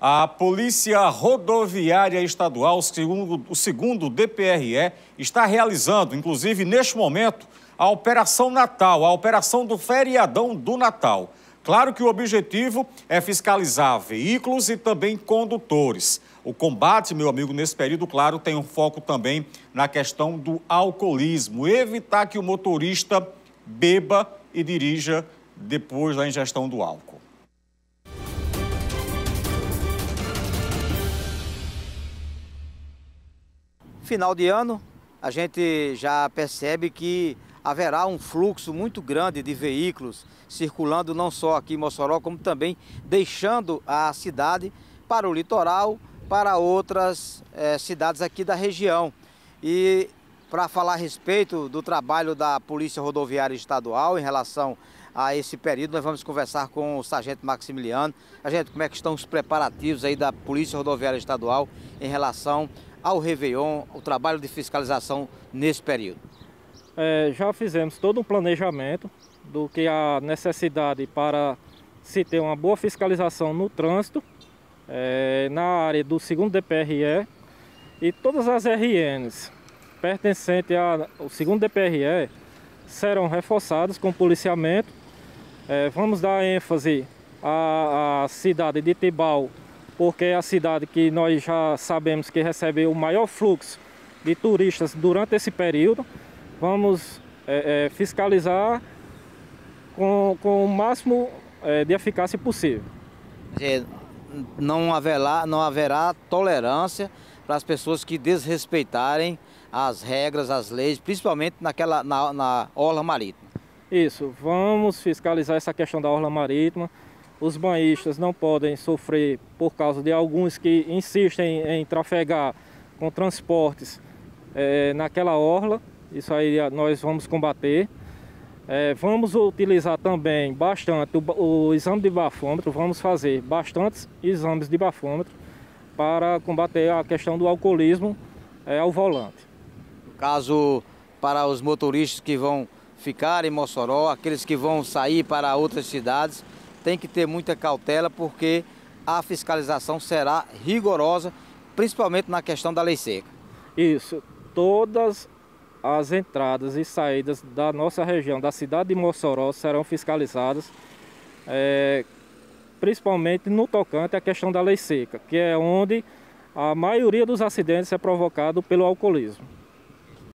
A Polícia Rodoviária Estadual, segundo, o segundo DPRE, está realizando, inclusive neste momento, a Operação Natal, a operação do feriadão do Natal. Claro que o objetivo é fiscalizar veículos e também condutores. O combate, meu amigo, nesse período, claro, tem um foco também na questão do alcoolismo, evitar que o motorista beba e dirija depois da ingestão do álcool. Final de ano, a gente já percebe que haverá um fluxo muito grande de veículos circulando não só aqui em Mossoró, como também deixando a cidade para o litoral, para outras é, cidades aqui da região. E para falar a respeito do trabalho da Polícia Rodoviária Estadual em relação a esse período. Nós vamos conversar com o sargento Maximiliano. Sargento, como é que estão os preparativos aí da Polícia Rodoviária Estadual em relação ao Réveillon, o trabalho de fiscalização nesse período? É, já fizemos todo um planejamento do que a necessidade para se ter uma boa fiscalização no trânsito, é, na área do segundo DPRE e todas as RNs pertencentes ao segundo DPRE serão reforçadas com policiamento é, vamos dar ênfase à, à cidade de Tibau, porque é a cidade que nós já sabemos que recebe o maior fluxo de turistas durante esse período. Vamos é, é, fiscalizar com, com o máximo é, de eficácia possível. É, não haverá, não haverá tolerância para as pessoas que desrespeitarem as regras, as leis, principalmente naquela, na, na orla marítima. Isso, vamos fiscalizar essa questão da orla marítima. Os banhistas não podem sofrer por causa de alguns que insistem em trafegar com transportes é, naquela orla. Isso aí nós vamos combater. É, vamos utilizar também bastante o, o exame de bafômetro, vamos fazer bastantes exames de bafômetro para combater a questão do alcoolismo é, ao volante. No caso, para os motoristas que vão ficar em Mossoró, aqueles que vão sair para outras cidades, tem que ter muita cautela porque a fiscalização será rigorosa, principalmente na questão da lei seca. Isso, todas as entradas e saídas da nossa região, da cidade de Mossoró, serão fiscalizadas, é, principalmente no tocante à questão da lei seca, que é onde a maioria dos acidentes é provocado pelo alcoolismo.